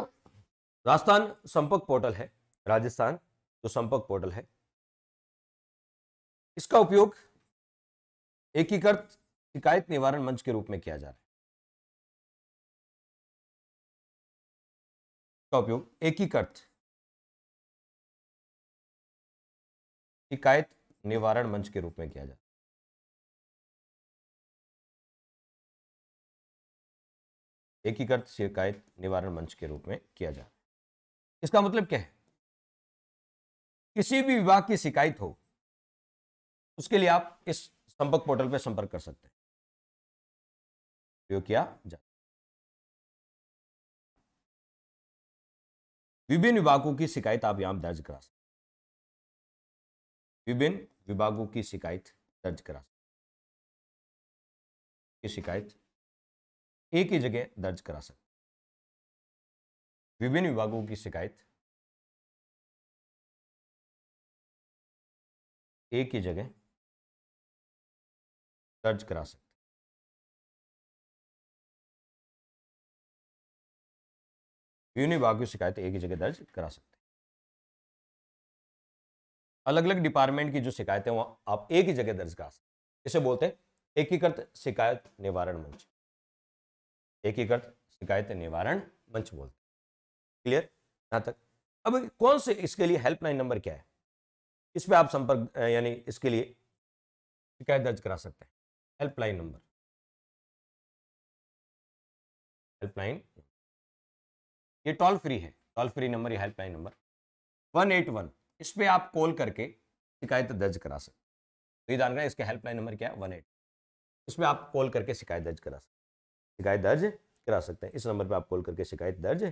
राजस्थान संपर्क पोर्टल है राजस्थान जो संपर्क पोर्टल है इसका उपयोग एकीकृत शिकायत निवारण मंच के रूप में किया जा रहा है का उपयोग एकीकृत शिकायत निवारण मंच के रूप में किया जाता है एकीकृत शिकायत निवारण मंच के रूप में किया जाए इसका मतलब क्या है किसी भी विभाग की शिकायत हो उसके लिए आप इस संपर्क पोर्टल पर संपर्क कर सकते हैं उपयोग किया जाए विभिन्न विभागों की शिकायत आप यहां दर्ज करा सकते विभिन्न विभागों की शिकायत दर्ज करा सकते शिकायत एक ही जगह दर्ज करा सकते विभिन्न विभागों की शिकायत एक ही जगह दर्ज करा सकते यूनि विभाग की शिकायत एक ही जगह दर्ज करा सकते हैं अलग अलग डिपार्टमेंट की जो शिकायतें वहाँ आप एक ही जगह दर्ज करा सकते इसे बोलते हैं एकीकृत शिकायत निवारण मंच एकीकृत शिकायत निवारण मंच बोलते क्लियर यहां तक अब कौन से इसके लिए हेल्पलाइन नंबर क्या है इस पर आप संपर्क यानी इसके लिए शिकायत दर्ज करा सकते हैं हेल्पलाइन नंबर हेल्पलाइन ये टोल फ्री है टोल फ्री नंबर या helpline number one eight one इस पर आप कॉल करके शिकायत दर्ज करा सकते तो ये जानकारी इसका हेल्पलाइन नंबर क्या है वन एट इसमें आप कॉल करके शिकायत दर्ज करा सकते शिकायत दर्ज करा सकते हैं इस नंबर पर आप कॉल करके शिकायत दर्ज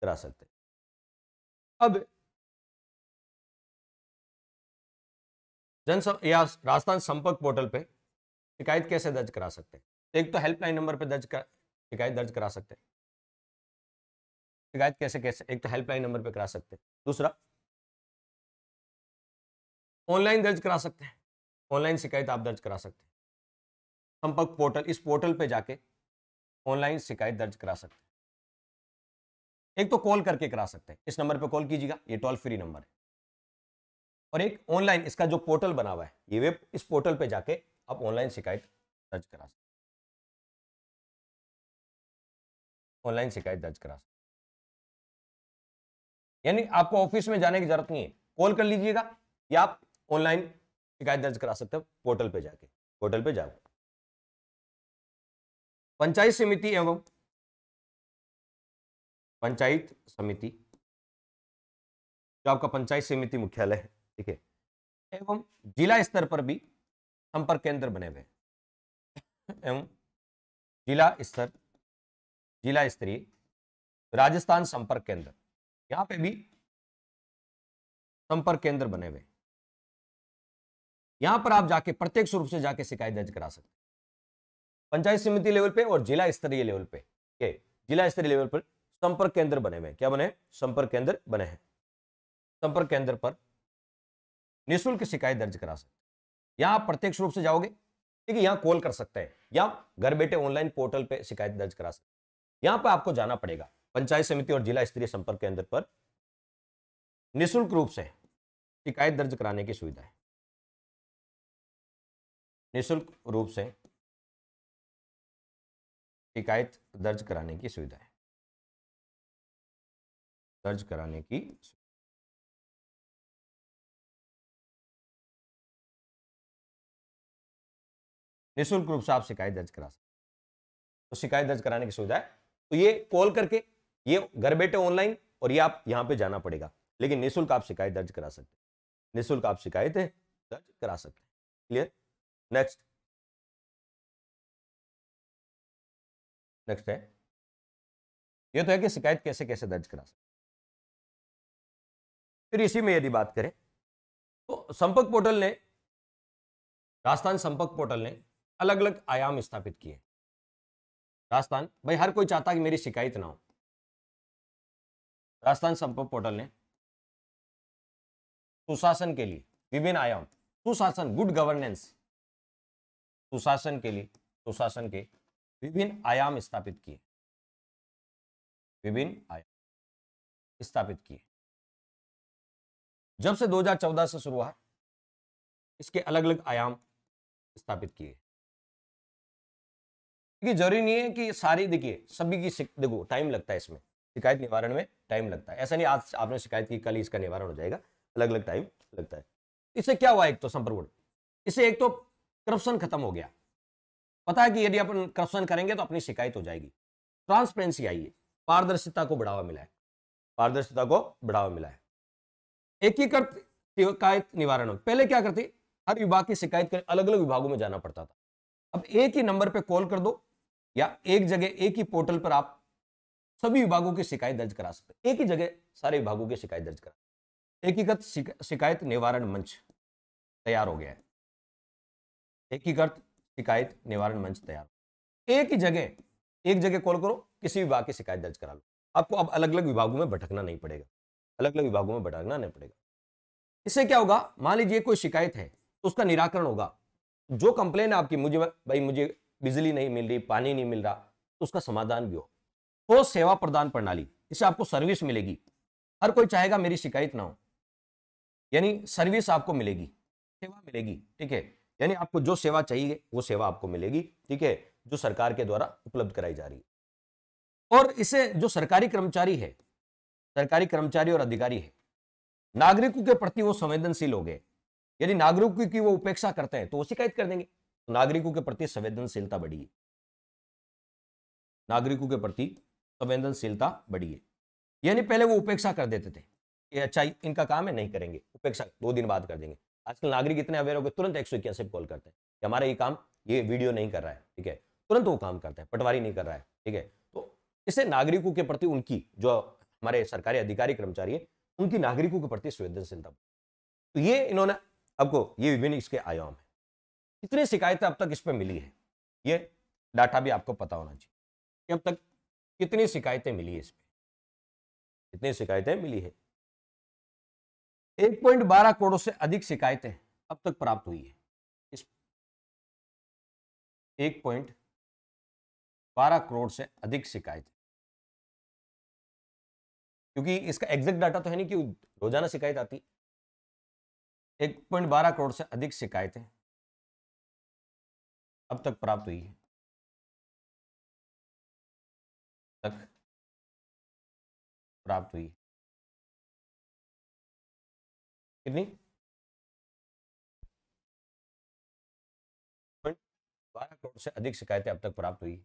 करा सकते हैं अब जन या राजस्थान संपर्क पोर्टल पे शिकायत कैसे दर्ज करा सकते हैं तो एक तो हेल्पलाइन नंबर पर दर्ज कर शिकायत दर्ज करा सकते हैं शिकायत कैसे कैसे एक तो हेल्पलाइन नंबर पे करा सकते हैं दूसरा ऑनलाइन दर्ज करा सकते हैं ऑनलाइन शिकायत आप दर्ज करा सकते हैं संपर्क पोर्टल इस पोर्टल पे जाके ऑनलाइन शिकायत दर्ज करा सकते हैं एक तो कॉल करके करा सकते हैं इस नंबर पे कॉल कीजिएगा ये टोल फ्री नंबर है और एक ऑनलाइन इसका जो पोर्टल बना हुआ है ये वेब इस पोर्टल पे जाके आप ऑनलाइन शिकायत दर्ज करा सकते ऑनलाइन शिकायत दर्ज करा सकते यानी आपको ऑफिस में जाने की जरूरत नहीं है कॉल कर लीजिएगा या आप ऑनलाइन शिकायत दर्ज करा सकते हो पोर्टल पे जाके पोर्टल पे जाओ पंचायत समिति एवं पंचायत समिति जो आपका पंचायत समिति मुख्यालय है ठीक है एवं जिला स्तर पर भी संपर्क केंद्र बने हुए एवं जिला स्तर जिला स्तरीय राजस्थान संपर्क केंद्र यहां पे भी संपर्क केंद्र बने हुए यहां पर आप जाके प्रत्यक्ष रूप से जाके शिकायत दर्ज करा सकते पंचायत समिति लेवल पे और जिला स्तरीय लेवल पे के जिला स्तरीय लेवल पर संपर्क केंद्र बने हुए क्या बने संपर्क केंद्र बने हैं संपर्क केंद्र पर निःशुल्क शिकायत दर्ज करा सकते यहां आप प्रत्यक्ष रूप से जाओगे ठीक है यहां कॉल कर सकते हैं या घर बैठे ऑनलाइन पोर्टल पे शिकायत दर्ज करा सकते हैं यहां पर आपको जाना पड़ेगा पंचायत समिति और जिला स्तरीय संपर्क केंद्र पर निशुल्क रूप से शिकायत दर्ज कराने की सुविधा है निशुल्क रूप से शिकायत दर्ज कराने की सुविधा है दर्ज कराने की निशुल्क रूप से आप शिकायत दर्ज करा सकते तो शिकायत दर्ज कराने की सुविधा है तो ये कॉल करके ये घर बैठे ऑनलाइन और ये आप यहाँ पे जाना पड़ेगा लेकिन निःशुल्क आप शिकायत दर्ज करा सकते हैं निःशुल्क आप शिकायत दर्ज करा सकते हैं क्लियर नेक्स्ट नेक्स्ट है ये तो है कि शिकायत कैसे कैसे दर्ज करा सकते फिर इसी में यदि बात करें तो संपर्क पोर्टल ने राजस्थान संपर्क पोर्टल ने अलग अलग आयाम स्थापित किए राजस्थान भाई हर कोई चाहता कि मेरी शिकायत ना हो राजस्थान संपर्क पोर्टल ने सुशासन के लिए विभिन्न आयाम सुशासन गुड गवर्नेंस सुशासन के लिए सुशासन के विभिन्न आयाम स्थापित किए विभिन्न आयाम स्थापित किए जब से 2014 से शुरू हुआ इसके अलग अलग आयाम स्थापित किए क्योंकि जरूरी नहीं है कि सारी देखिए सभी की देखो टाइम लगता है इसमें शिकायत निवारण में टाइम लगता है ऐसा नहीं आज आपने शिकायत की कल इसका निवारण हो जाएगा अलग अलग टाइम लगता है इससे क्या हुआ एक तो संप्रभुण इससे एक तो करप्शन खत्म हो गया पता है कि यदि अपन करप्शन करेंगे तो अपनी शिकायत हो जाएगी ट्रांसपेरेंसी आई है पारदर्शिता को बढ़ावा मिला है पारदर्शिता को बढ़ावा मिला है एकीकृत शिकायत निवारण पहले क्या करती हर विभाग की शिकायत कर अलग अलग विभागों में जाना पड़ता था अब एक ही नंबर पर कॉल कर दो या एक जगह एक ही पोर्टल पर आप सभी विभागों की शिकायत दर्ज करा सकते एक ही जगह सारे विभागों की शिकायत दर्ज करा एकीकृत शिकायत निवारण मंच तैयार हो गया है एकीकृत शिकायत निवारण मंच तैयार एक ही जगह एक जगह कॉल करो किसी विभाग की शिकायत दर्ज करा लो आपको अब अलग अलग विभागों में भटकना नहीं पड़ेगा अलग अलग विभागों में भटकना नहीं पड़ेगा इससे क्या होगा मान लीजिए कोई शिकायत है तो उसका निराकरण होगा जो कंप्लेन है आपकी मुझे भाई मुझे बिजली नहीं मिल रही पानी नहीं मिल रहा तो उसका समाधान भी हो ठोस तो सेवा प्रदान प्रणाली इससे आपको सर्विस मिलेगी हर कोई चाहेगा मेरी शिकायत ना हो यानी सर्विस आपको मिलेगी सेवा मिलेगी ठीक है यानी आपको जो सेवा चाहिए वो सेवा आपको मिलेगी ठीक है जो सरकार के द्वारा उपलब्ध कराई जा रही है और इसे जो सरकारी कर्मचारी है सरकारी कर्मचारी और अधिकारी है नागरिकों के प्रति वो संवेदनशील हो गए यदि नागरिकों की वो उपेक्षा करते हैं तो वो शिकायत कर देंगे तो नागरिकों के प्रति संवेदनशीलता बढ़ी नागरिकों के प्रति संवेदनशीलता बढ़ी है यानी पहले वो उपेक्षा कर देते थे ये अच्छा इनका काम है नहीं करेंगे उपेक्षा दो दिन बाद कर देंगे आजकल नागरिक इतने अवेयर हो गए तुरंत एक सौ इक्यासी कॉल करते हैं कि हमारा ये काम ये वीडियो नहीं कर रहा है ठीक है तुरंत वो काम करते हैं पटवारी नहीं कर रहा है ठीक है तो इससे नागरिकों के प्रति उनकी जो हमारे सरकारी अधिकारी कर्मचारी है उनकी नागरिकों के प्रति संवेदनशीलता तो ये इन्होंने आपको ये विभिन्न इसके आयाम है कितनी शिकायतें अब तक इस पर मिली है ये डाटा भी आपको पता होना चाहिए अब तक कितनी शिकायतें मिली है इस पर कितनी शिकायतें मिली है 1.12 करोड़ से अधिक शिकायतें अब तक प्राप्त हुई है इस एक पॉइंट बारह करोड़ से अधिक शिकायतें क्योंकि इसका एग्जैक्ट डाटा तो है नहीं कि रोजाना शिकायत आती एक पॉइंट बारह करोड़ से अधिक शिकायतें अब तक प्राप्त हुई तो है तक प्राप्त हुई कितनी बारह करोड़ से अधिक शिकायतें अब तक प्राप्त हुई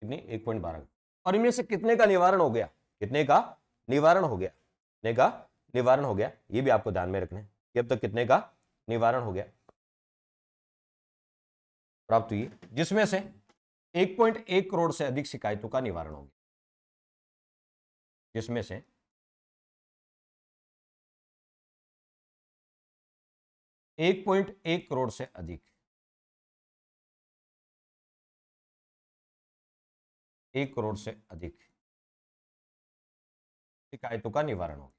कितनी एक पॉइंट बारह और इनमें से कितने का निवारण हो गया कितने का निवारण हो गया कितने का निवारण हो गया ये भी आपको ध्यान में रखना है कि अब तक कितने का निवारण हो गया प्राप्त हुई जिसमें से 1.1 करोड़ से अधिक शिकायतों का निवारण हो गया जिसमें से एक पॉइंट एक करोड़ से अधिक एक करोड़ से अधिक शिकायतों का निवारण हो गया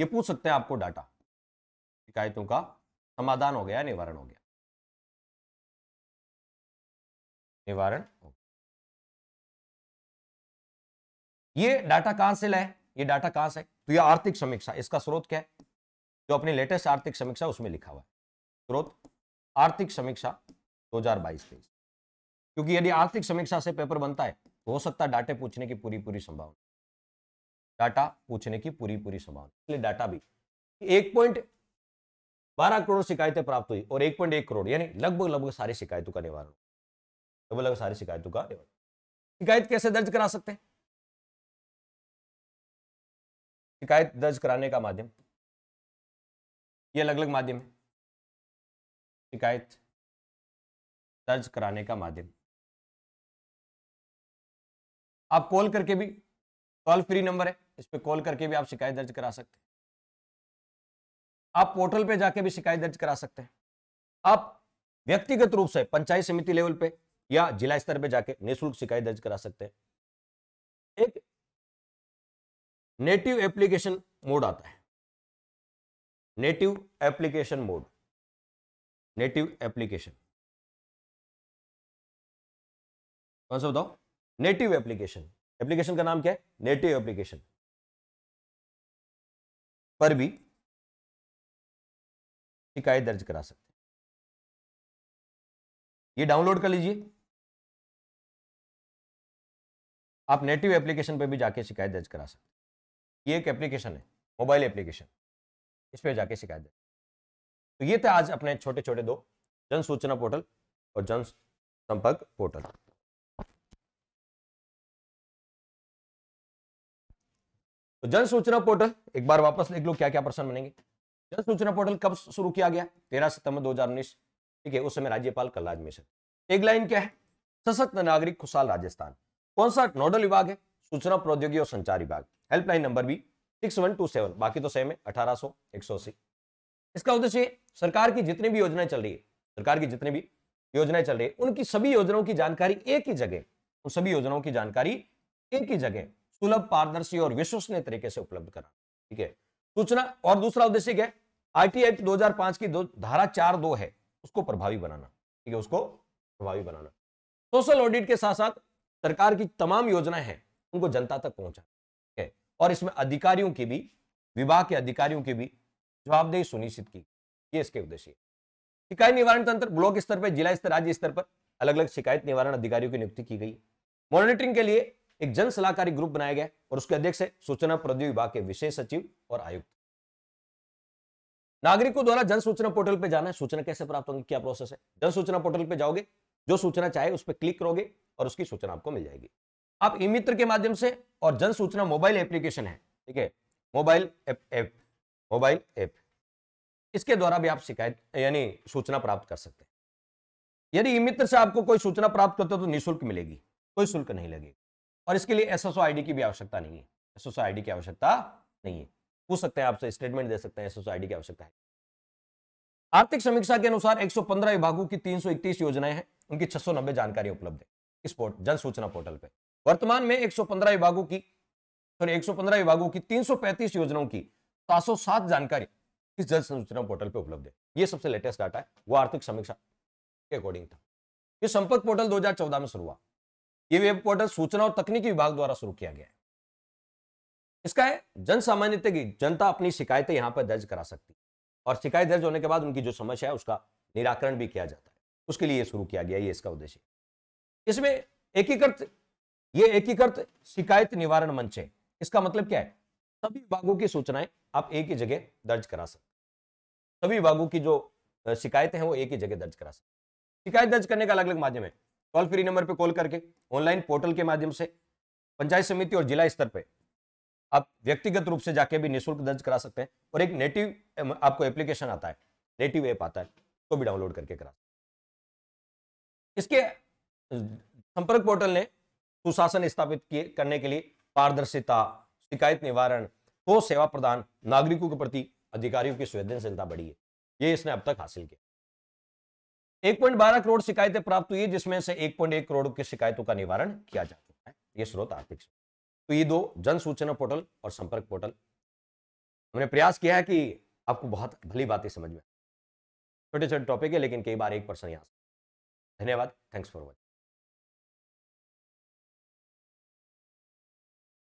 ये पूछ सकते हैं आपको डाटा शिकायतों का समाधान हो गया निवारण हो गया निवारण ये डाटा कहां से लाए ये डाटा कहां से तो ये आर्थिक समीक्षा इसका स्रोत क्या है जो अपनी लेटेस्ट आर्थिक समीक्षा उसमें लिखा हुआ है स्रोत आर्थिक समीक्षा 2022 तेईस क्योंकि यदि आर्थिक समीक्षा से पेपर बनता है तो हो सकता है डाटे पूछने की पूरी पूरी संभावना डाटा पूछने की पूरी पूरी संभावना इसलिए डाटा भी एक पॉइंट बारह करोड़ शिकायतें प्राप्त हुई और एक पॉइंट एक करोड़ यानी लगभग लगभग सारी शिकायतों का निवारण तो वो लगा सारी शिकायतों का शिकायत कैसे दर्ज करा सकते हैं शिकायत दर्ज कराने का माध्यम ये अलग अलग माध्यम है शिकायत दर्ज कराने का माध्यम आप कॉल करके भी कॉल फ्री नंबर है इस पर कॉल करके भी आप शिकायत दर्ज करा सकते हैं आप पोर्टल पे जाके भी शिकायत दर्ज करा सकते हैं आप व्यक्तिगत रूप से पंचायत समिति लेवल पे या जिला स्तर पर जाके निःशुल्क शिकायत दर्ज करा सकते हैं एक नेटिव एप्लीकेशन मोड आता है native application mode native application कौन सा बताओ नेटिव एप्लीकेशन एप्लीकेशन का नाम क्या है नेटिव एप्लीकेशन पर भी शिकायत दर्ज करा सकते हैं ये डाउनलोड कर लीजिए आप नेटिव एप्लीकेशन पर भी जाके शिकायत दर्ज करा सकते ये एक एप्लीकेशन है मोबाइल एप्लीकेशन इस पर जाके शिकायत दर्ज तो ये थे आज अपने छोटे छोटे दो जन सूचना पोर्टल और जन संपर्क पोर्टल तो जन सूचना पोर्टल एक बार वापस लिख लो क्या क्या प्रश्न बनेंगे जन सूचना पोर्टल कब शुरू किया गया तेरह सितंबर दो हजार उन्नीस ठीक है उस समय राज्यपाल कलराज मिश्र एक लाइन क्या है सशक्त नागरिक खुशहाल राजस्थान कौन सा नोडल विभाग है सूचना प्रौद्योगिकी और संचार विभाग हेल्पलाइन नंबर भी सिक्स वन टू सेवन बाकी तो सेम है अठारह सौ एक सौ अस्सी इसका उद्देश्य सरकार की जितनी भी योजनाएं चल रही है सरकार की जितनी भी योजनाएं चल रही है उनकी सभी योजनाओं की जानकारी एक ही जगह उन सभी योजनाओं की जानकारी एक ही जगह सुलभ पारदर्शी और विश्वसनीय तरीके से उपलब्ध कराना ठीक है सूचना और दूसरा उद्देश्य क्या है आईटी एक्ट 2005 की दो धारा चार दो है उसको प्रभावी बनाना ठीक है उसको प्रभावी बनाना सोशल ऑडिट के साथ साथ सरकार की तमाम योजनाएं हैं उनको जनता तक पहुंचा है और इसमें अधिकारियों की भी विभाग के अधिकारियों की भी जवाबदेही सुनिश्चित की ये इसके उद्देश्य शिकायत निवारण तंत्र ब्लॉक स्तर पर जिला स्तर राज्य स्तर पर अलग अलग शिकायत निवारण अधिकारियों की नियुक्ति की गई मॉनिटरिंग के लिए एक जन सलाहकारी ग्रुप बनाया गया और उसके अध्यक्ष है सूचना प्रौद्योगिक विभाग के विशेष सचिव और आयुक्त नागरिकों द्वारा जन सूचना पोर्टल पर जाना है सूचना कैसे प्राप्त होंगे क्या प्रोसेस है जन सूचना पोर्टल पर जाओगे जो सूचना चाहे उस पर क्लिक करोगे और उसकी सूचना आपको मिल जाएगी आप ई मित्र के माध्यम से और जन सूचना मोबाइल एप्लीकेशन है ठीक है mobile app app mobile app इसके द्वारा भी आप शिकायत यानी सूचना प्राप्त कर सकते हैं यदि ई मित्र से आपको कोई सूचना प्राप्त करते हो तो निःशुल्क मिलेगी कोई शुल्क नहीं लगेगा और इसके लिए एसएसओ आईडी की भी आवश्यकता नहीं है एसएसओ आईडी की आवश्यकता नहीं है पूछ सकते हैं आपसे स्टेटमेंट दे सकते हैं एसएसओ आईडी की आवश्यकता है आर्थिक समीक्षा के अनुसार 115 विभागों की 331 योजनाएं हैं उनकी 690 जानकारी उपलब्ध है इस पोर्टल जन सूचना पोर्टल पर वर्तमान में 115 विभागों की सॉरी 115 विभागों की 335 योजनाओं की सात जानकारी इस जन सूचना पोर्टल पर उपलब्ध है ये सबसे लेटेस्ट डाटा है वो आर्थिक समीक्षा के अकॉर्डिंग था ये संपर्क पोर्टल 2014 में शुरू हुआ ये वेब पोर्टल सूचना और तकनीकी विभाग द्वारा शुरू किया गया है इसका है जन सामान्य की जनता अपनी शिकायतें यहां पर दर्ज करा सकती है और शिकायत दर्ज होने के बाद उनकी जो समस्या है उसका निराकरण भी किया जाता है उसके लिए शुरू किया गया ये इसका उद्देश्य इसमें एकीकृत ये एकीकृत शिकायत निवारण मंच है इसका मतलब क्या है सभी विभागों की सूचनाएं आप एक ही जगह दर्ज करा सकते सभी विभागों की जो शिकायतें हैं वो एक ही जगह दर्ज करा सकते शिकायत दर्ज करने का अलग अलग माध्यम है टोल फ्री नंबर पर कॉल करके ऑनलाइन पोर्टल के माध्यम से पंचायत समिति और जिला स्तर पर आप व्यक्तिगत रूप से जाके भी निःशुल्क दर्ज करा सकते हैं और एक नेटिव आपको एप्लीकेशन आता है नेटिव ऐप आता है तो भी डाउनलोड करके करा सकते इसके संपर्क पोर्टल ने सुशासन स्थापित किए करने के लिए पारदर्शिता शिकायत निवारण को सेवा प्रदान नागरिकों के प्रति अधिकारियों की संवेदनशीलता बढ़ी है ये इसने अब तक हासिल किया 1.12 करोड़ शिकायतें प्राप्त हुई है जिसमें से 1.1 करोड़ की शिकायतों का निवारण किया जा चुका है ये स्रोत आर्थिक तो ये दो जन सूचना पोर्टल और संपर्क पोर्टल हमने प्रयास किया है कि आपको बहुत भली बातें समझ में छोटे छोटे टॉपिक है लेकिन कई बार एक पर्सन यहाँ धन्यवाद थैंक्स फॉर वॉचिंग